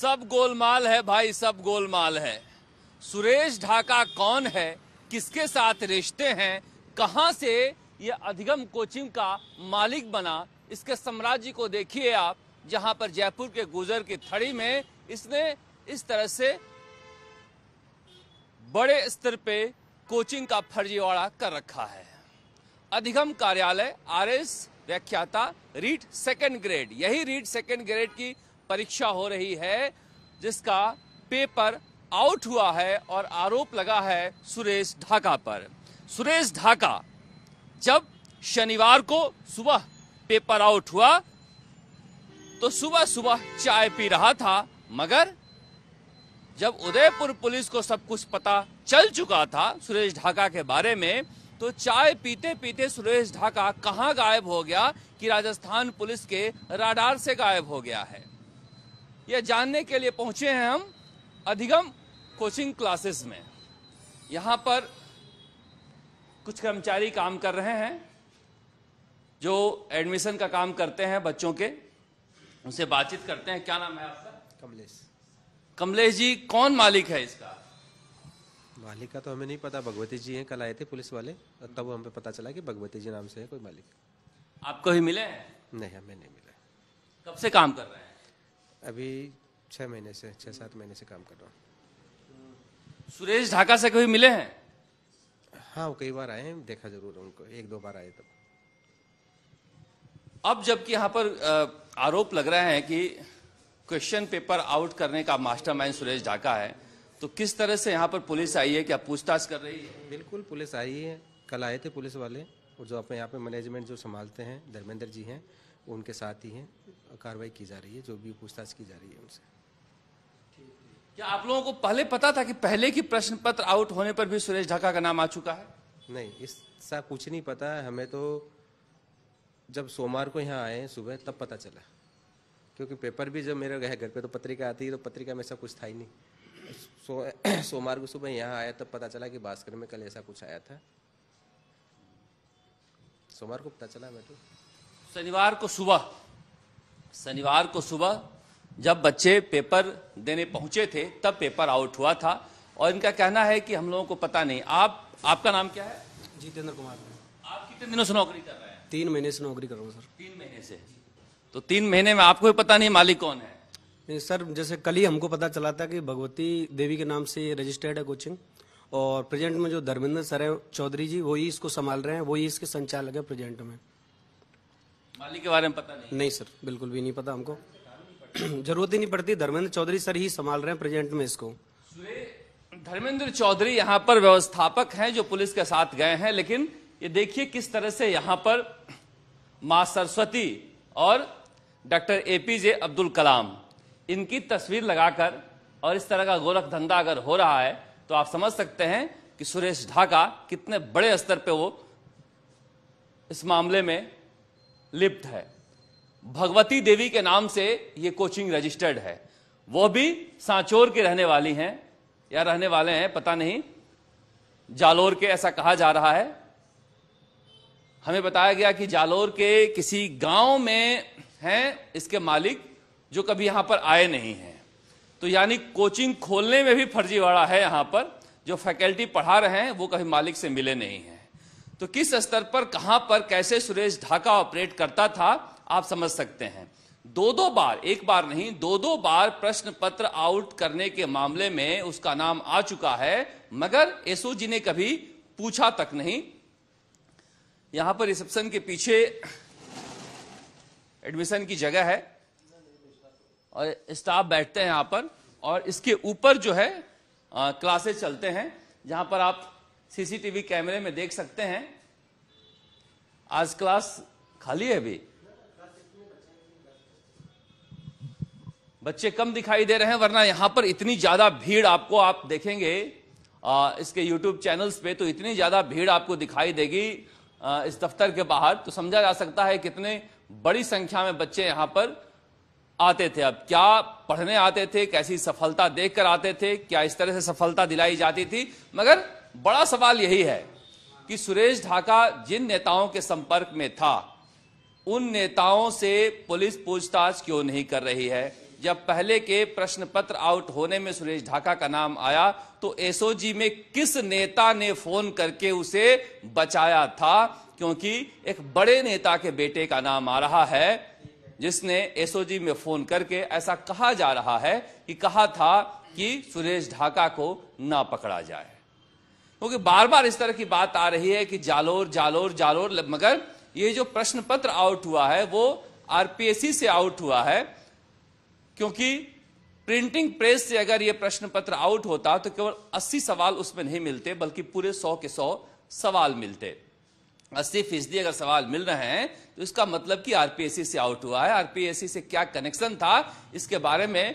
सब गोलमाल है भाई सब गोलमाल है सुरेश ढाका कौन है किसके साथ रिश्ते हैं कहां से ये अधिगम कोचिंग का मालिक बना इसके साम्राज्य को देखिए आप जहां पर जयपुर के गुजर की थड़ी में इसने इस तरह से बड़े स्तर पे कोचिंग का फर्जीवाड़ा कर रखा है अधिगम कार्यालय आरएस व्याख्याता रीट सेकेंड ग्रेड यही रीट सेकेंड ग्रेड की परीक्षा हो रही है जिसका पेपर आउट हुआ है और आरोप लगा है सुरेश ढाका पर सुरेश ढाका जब शनिवार को सुबह पेपर आउट हुआ तो सुबह सुबह चाय पी रहा था मगर जब उदयपुर पुलिस को सब कुछ पता चल चुका था सुरेश ढाका के बारे में तो चाय पीते पीते सुरेश ढाका कहां गायब हो गया कि राजस्थान पुलिस के राडार से गायब हो गया है ये जानने के लिए पहुंचे हैं हम अधिगम कोचिंग क्लासेस में यहाँ पर कुछ कर्मचारी काम कर रहे हैं जो एडमिशन का काम करते हैं बच्चों के उनसे बातचीत करते हैं क्या नाम है आपका कमलेश कमलेश जी कौन मालिक है इसका मालिक का तो हमें नहीं पता भगवती जी हैं कल आए थे पुलिस वाले तब हमें पता चला कि भगवती जी नाम से है कोई मालिक आपको ही मिले हैं नहीं हमें नहीं मिला कब से काम कर रहे हैं अभी छः महीने से छः सात महीने से काम कर रहा हूँ सुरेश ढाका से कभी मिले हैं हाँ वो कई बार आए हैं देखा जरूर उनको एक दो बार आए तब अब जबकि यहाँ पर आरोप लग रहा है कि क्वेश्चन पेपर आउट करने का मास्टरमाइंड सुरेश ढाका है तो किस तरह से यहाँ पर पुलिस आई है क्या पूछताछ कर रही है बिल्कुल पुलिस आई है कल आए थे पुलिस वाले और जो अपने यहाँ पे मैनेजमेंट जो संभालते हैं धर्मेंद्र जी हैं उनके साथ ही हैं कार्रवाई की जा रही है जो भी पूछताछ की जा रही है उनसे क्या आप लोगों को पहले पता था कि पहले की प्रश्न पत्र आउट होने पर भी सुरेश ढाका का नाम आ चुका है नहीं इसका कुछ नहीं पता है हमें तो जब सोमवार को यहाँ आए सुबह तब पता चला क्योंकि पेपर भी जब मेरे घर पे तो पत्रिका आती है तो पत्रिका में ऐसा कुछ था ही नहीं सो सोमवार को सुबह यहाँ आया तब पता चला कि भास्कर में कल ऐसा कुछ आया था सोमवार को पता चला मैं तो शनिवार को सुबह शनिवार को सुबह जब बच्चे पेपर देने पहुंचे थे तब पेपर आउट हुआ था और इनका कहना है कि हम लोगों को पता नहीं आप आपका नाम क्या है जितेंद्र कुमार आप कितने दिनों से नौकरी कर रहे हैं तीन महीने से नौकरी कर रहा हूँ सर तीन महीने से तो तीन महीने में आपको भी पता नहीं मालिक कौन है नहीं सर जैसे कल ही हमको पता चला था कि भगवती देवी के नाम से रजिस्टर्ड है कोचिंग और प्रेजेंट में जो धर्मेंद्र सर है चौधरी जी वही इसको संभाल रहे हैं वही इसके संचालक है प्रेजेंट में माली के बारे में पता नहीं नहीं सर बिल्कुल भी नहीं पता हमको जरूरत ही नहीं पड़ती धर्मेंद्र चौधरी सर ही संभाल रहे हैं प्रेजेंट में इसको धर्मेंद्र चौधरी यहाँ पर व्यवस्थापक हैं जो पुलिस के साथ गए हैं लेकिन ये देखिए किस तरह से यहाँ पर माँ सरस्वती और डॉक्टर एपीजे अब्दुल कलाम इनकी तस्वीर लगाकर और इस तरह का गोरख धंधा अगर हो रहा है तो आप समझ सकते हैं कि सुरेश ढाका कितने बड़े स्तर पे वो इस मामले में लिप्त है भगवती देवी के नाम से ये कोचिंग रजिस्टर्ड है वो भी सांचोर के रहने वाली हैं या रहने वाले हैं पता नहीं जालोर के ऐसा कहा जा रहा है हमें बताया गया कि जालोर के किसी गांव में हैं इसके मालिक जो कभी यहां पर आए नहीं हैं तो यानी कोचिंग खोलने में भी फर्जीवाड़ा है यहां पर जो फैकल्टी पढ़ा रहे हैं वो कभी मालिक से मिले नहीं हैं तो किस स्तर पर कहां पर कैसे सुरेश ढाका ऑपरेट करता था आप समझ सकते हैं दो दो बार एक बार नहीं दो दो बार प्रश्न पत्र आउट करने के मामले में उसका नाम आ चुका है मगर एसओ जी ने कभी पूछा तक नहीं यहां पर रिसेप्शन के पीछे एडमिशन की जगह है और स्टाफ बैठते हैं यहां पर और इसके ऊपर जो है क्लासेस चलते हैं जहां पर आप सीसीटीवी कैमरे में देख सकते हैं आज क्लास खाली है अभी बच्चे कम दिखाई दे रहे हैं वरना यहां पर इतनी ज्यादा भीड़ आपको आप देखेंगे आ, इसके यूट्यूब चैनल्स पे तो इतनी ज्यादा भीड़ आपको दिखाई देगी आ, इस दफ्तर के बाहर तो समझा जा सकता है कितने बड़ी संख्या में बच्चे यहां पर आते थे अब क्या पढ़ने आते थे कैसी सफलता देखकर आते थे क्या इस तरह से सफलता दिलाई जाती थी मगर बड़ा सवाल यही है कि सुरेश ढाका जिन नेताओं के संपर्क में था उन नेताओं से पुलिस पूछताछ क्यों नहीं कर रही है जब पहले के प्रश्न पत्र आउट होने में सुरेश ढाका का नाम आया तो एसओजी में किस नेता ने फोन करके उसे बचाया था क्योंकि एक बड़े नेता के बेटे का नाम आ रहा है जिसने एसओजी में फोन करके ऐसा कहा जा रहा है कि कहा था कि सुरेश ढाका को ना पकड़ा जाए क्योंकि बार बार इस तरह की बात आ रही है कि जालोर जालोर जालोर मगर ये जो प्रश्न पत्र आउट हुआ है वो आरपीएससी से आउट हुआ है क्योंकि प्रिंटिंग प्रेस से अगर ये प्रश्न पत्र आउट होता तो केवल 80 सवाल उसमें नहीं मिलते बल्कि पूरे 100 के 100 सवाल मिलते 80 फीसदी अगर सवाल मिल रहे हैं तो इसका मतलब कि आरपीएससी से आउट हुआ है आरपीएससी से क्या कनेक्शन था इसके बारे में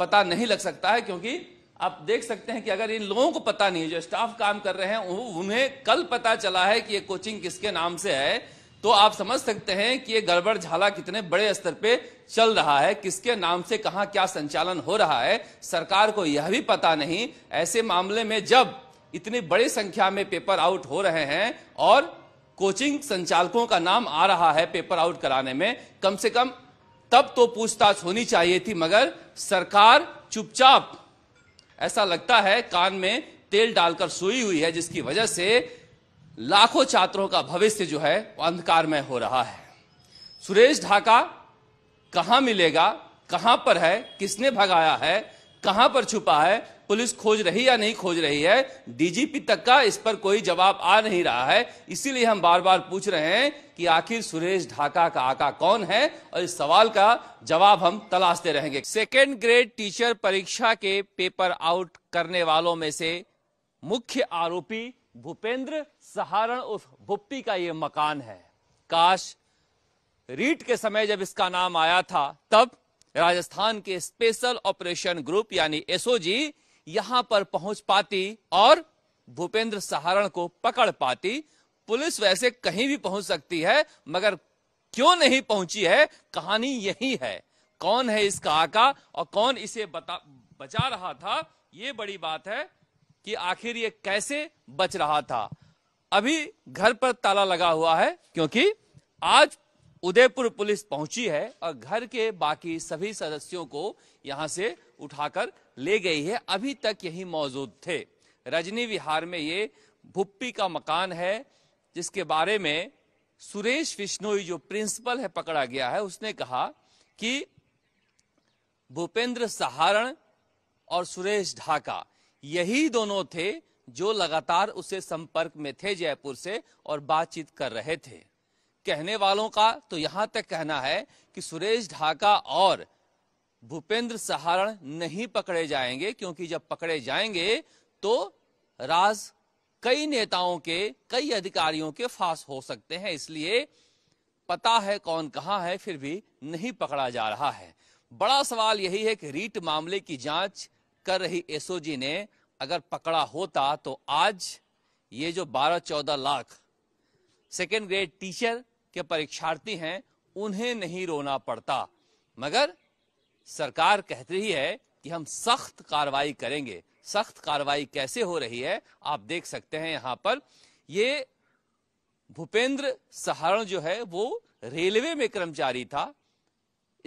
पता नहीं लग सकता है क्योंकि आप देख सकते हैं कि अगर इन लोगों को पता नहीं है जो स्टाफ काम कर रहे हैं उन्हें कल पता चला है कि ये कोचिंग किसके नाम से है तो आप समझ सकते हैं कि ये गड़बड़ झाला कितने बड़े स्तर पे चल रहा है किसके नाम से कहा क्या संचालन हो रहा है सरकार को यह भी पता नहीं ऐसे मामले में जब इतनी बड़ी संख्या में पेपर आउट हो रहे हैं और कोचिंग संचालकों का नाम आ रहा है पेपर आउट कराने में कम से कम तब तो पूछताछ होनी चाहिए थी मगर सरकार चुपचाप ऐसा लगता है कान में तेल डालकर सोई हुई है जिसकी वजह से लाखों छात्रों का भविष्य जो है वो अंधकारमय हो रहा है सुरेश ढाका कहां मिलेगा कहां पर है किसने भगाया है कहां पर छुपा है पुलिस खोज रही या नहीं खोज रही है डीजीपी तक का इस पर कोई जवाब आ नहीं रहा है इसीलिए हम बार बार पूछ रहे हैं कि आखिर सुरेश ढाका का आका कौन है और इस सवाल का जवाब हम तलाशते रहेंगे सेकेंड ग्रेड टीचर परीक्षा के पेपर आउट करने वालों में से मुख्य आरोपी भूपेंद्र सहारण उर्फ भुप्पी का यह मकान है काश रीट के समय जब इसका नाम आया था तब राजस्थान के स्पेशल ऑपरेशन ग्रुप यानी एसओजी यहां पर पहुंच पाती और भूपेंद्र सहारण को पकड़ पाती पुलिस वैसे कहीं भी पहुंच सकती है मगर क्यों नहीं पहुंची है कहानी यही है कौन है इसका आका और कौन इसे बता बचा रहा था ये बड़ी बात है कि आखिर ये कैसे बच रहा था अभी घर पर ताला लगा हुआ है क्योंकि आज उदयपुर पुलिस पहुंची है और घर के बाकी सभी सदस्यों को यहां से उठाकर ले गई है अभी तक यही मौजूद थे रजनी विहार में ये भुप्पी का मकान है जिसके बारे में सुरेश विश्नोई जो प्रिंसिपल है पकड़ा गया है उसने कहा कि भूपेंद्र सहारण और सुरेश ढाका यही दोनों थे जो लगातार उसे संपर्क में थे जयपुर से और बातचीत कर रहे थे कहने वालों का तो यहां तक कहना है कि सुरेश ढाका और भूपेंद्र सहारण नहीं पकड़े जाएंगे क्योंकि जब पकड़े जाएंगे तो राज कई नेताओं के कई अधिकारियों के फास हो सकते हैं इसलिए पता है कौन कहा है फिर भी नहीं पकड़ा जा रहा है बड़ा सवाल यही है कि रीट मामले की जांच कर रही एसओजी ने अगर पकड़ा होता तो आज ये जो 12-14 लाख सेकेंड ग्रेड टीचर के परीक्षार्थी हैं उन्हें नहीं रोना पड़ता मगर सरकार कहती रही है कि हम सख्त कार्रवाई करेंगे सख्त कार्रवाई कैसे हो रही है आप देख सकते हैं यहां पर ये भूपेंद्र सहारण जो है वो रेलवे में कर्मचारी था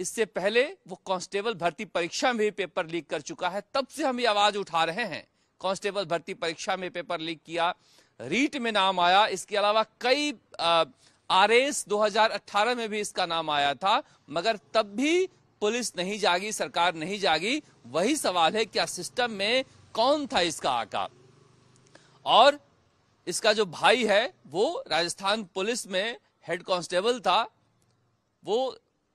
इससे पहले वो कांस्टेबल भर्ती परीक्षा में पेपर लीक कर चुका है तब से हम ये आवाज उठा रहे हैं कांस्टेबल भर्ती परीक्षा में पेपर लीक किया रीट में नाम आया इसके अलावा कई आरएस 2018 में भी इसका नाम आया था मगर तब भी पुलिस नहीं जागी सरकार नहीं जागी वही सवाल है क्या सिस्टम में कौन था इसका आका और इसका जो भाई है वो राजस्थान पुलिस में हेड कांस्टेबल था वो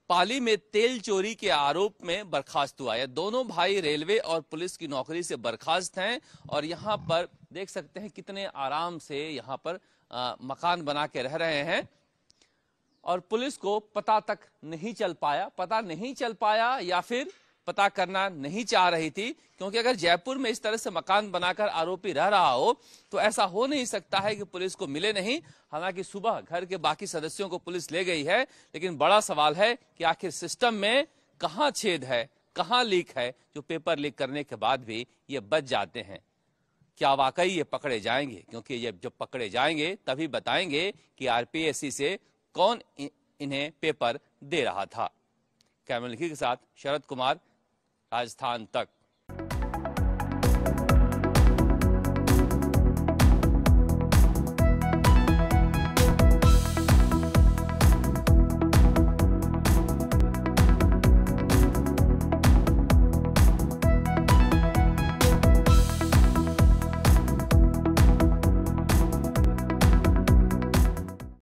पाली में तेल चोरी के आरोप में बर्खास्त हुआ है दोनों भाई रेलवे और पुलिस की नौकरी से बर्खास्त हैं और यहाँ पर देख सकते हैं कितने आराम से यहाँ पर मकान बना के रह रहे हैं और पुलिस को पता तक नहीं चल पाया पता नहीं चल पाया या फिर पता करना नहीं चाह रही थी क्योंकि अगर जयपुर में इस तरह से मकान बनाकर आरोपी रह रहा हो तो ऐसा हो नहीं सकता है कि पुलिस को मिले नहीं हालांकि सुबह घर के बाकी सदस्यों को पुलिस ले गई है लेकिन बड़ा सवाल है कि आखिर सिस्टम में कहां छेद है कहां लीक है जो पेपर लीक करने के बाद भी ये बच जाते हैं क्या वाकई ये पकड़े जाएंगे क्योंकि ये जब पकड़े जाएंगे तभी बताएंगे कि आरपीएससी से कौन इन्हें पेपर दे रहा था कैमल के साथ शरद कुमार राजस्थान तक